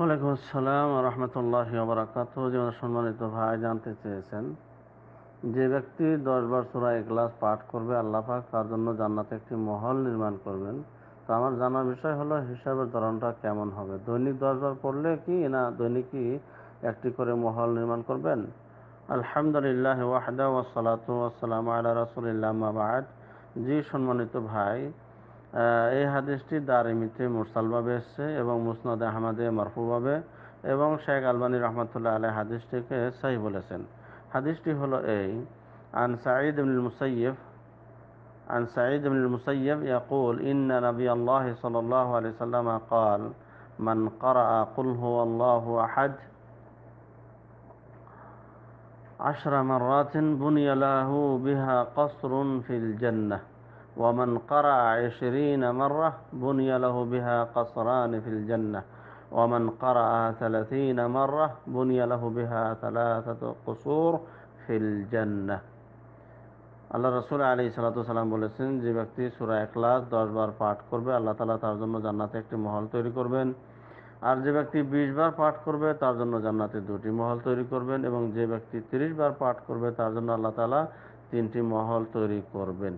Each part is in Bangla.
ওয়ালাইকুম আসসালাম রহমতুল্লাহ বরাকাত যেমন সম্মানিত ভাই জানতে চেয়েছেন যে ব্যক্তি দশবার সোরা এগ্লাস পাঠ করবে আল্লাহ পাক তার জন্য জান্নাতে একটি মহল নির্মাণ করবেন তো আমার জানার বিষয় হলো হিসাবের ধরনটা কেমন হবে দৈনিক দশবার পড়লে কি না দৈনিকই একটি করে মহল নির্মাণ করবেন আলহামদুলিল্লাহ ওয়াহদা ওয়াসালাত ওয়াসালাম আল্লাহ মাবাদ জি সম্মানিত ভাই এই হাদিসটি দারিমিতে মুরসালভাবে এসছে এবং মুসনাদ আহমদে মারফুভাবে এবং শেখ আলবানী রহমতুল্লাহ আলী হাদিসটিকে সাহি বলেছেন হাদিসটি হলো এই عن سعيد بن المسيب عن سعيد بن المسيب يقول إن نبي الله صلى الله عليه وسلم قال من قرأ قل هو الله أحد عشر مرات بني له بها قصر في الجنة ومن قرأ عشرين مرة بني له بها قصران في الجنة ومن قرأها ثلاثين مرة بني له بها ثلاثة قصور في الجنة আল্লাহ রসুল আলী সালাতাম বলেছেন যে ব্যক্তি সুরা একলাস দশবার পাঠ করবে আল্লাহ তালা তার জন্য জান্নাতে একটি মহল তৈরি করবেন আর যে ব্যক্তি বিশ বার পাঠ করবে তার জন্য জান্নাতে দুটি মহল তৈরি করবেন এবং যে ব্যক্তি তিরিশ বার পাঠ করবে তার জন্য আল্লাহ তালা তিনটি মহল তৈরি করবেন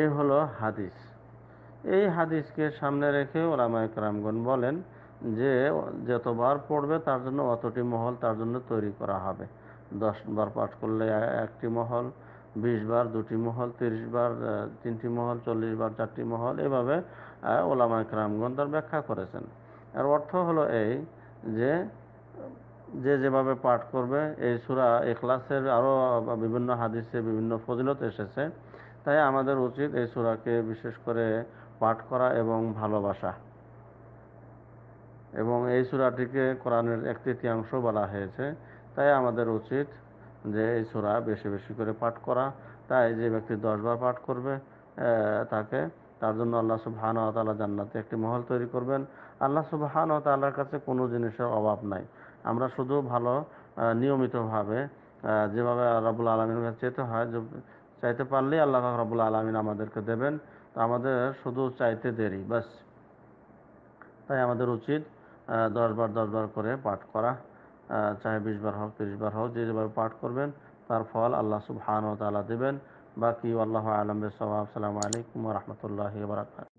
এই হলো হাদিস এই হাদিসকে সামনে রেখে ওলামায় কারামগণ বলেন যে যতবার পড়বে তার জন্য অতটি মহল তার জন্য তৈরি করা হবে দশ বার পাঠ করলে একটি মহল বিশ বার দুটি মহল তিরিশ বার তিনটি মহল চল্লিশ বার চারটি মহল এভাবে ওলামায় কারামগণ তার ব্যাখ্যা করেছেন আর অর্থ হলো এই যে যে যেভাবে পাঠ করবে এই সুরা এখলাসের আরও বিভিন্ন হাদিসে বিভিন্ন ফজিলত এসেছে তাই আমাদের উচিত এই সুরাকে বিশেষ করে পাঠ করা এবং ভালোবাসা এবং এই সুরাটিকে কোরআনের এক তৃতীয়াংশ বলা হয়েছে তাই আমাদের উচিত যে এই সুরা বেশি বেশি করে পাঠ করা তাই যে ব্যক্তি দশবার পাঠ করবে তাকে তার জন্য আল্লাহ ও তালা জান্নাতে একটি মহল তৈরি করবেন আল্লাহ ও তাল্লার কাছে কোনো জিনিসের অভাব নাই আমরা শুধু ভালো নিয়মিতভাবে যেভাবে রবুল আলমীর কাছে যেতে হয় চাইতে পারলেই আল্লাহ রবুল আলমিন আমাদেরকে দেবেন তো আমাদের শুধু চাইতে দেরি বাস তাই আমাদের উচিত দশবার দশবার করে পাঠ করা চাহে বিশবার হোক বার হোক যে যেভাবে পাঠ করবেন তার ফল আল্লাহ সুবহান ও তালা দেবেন বাকি আল্লাহ আলমের সবাব আলাইকুম রহমতুল্লাহ বারাকাত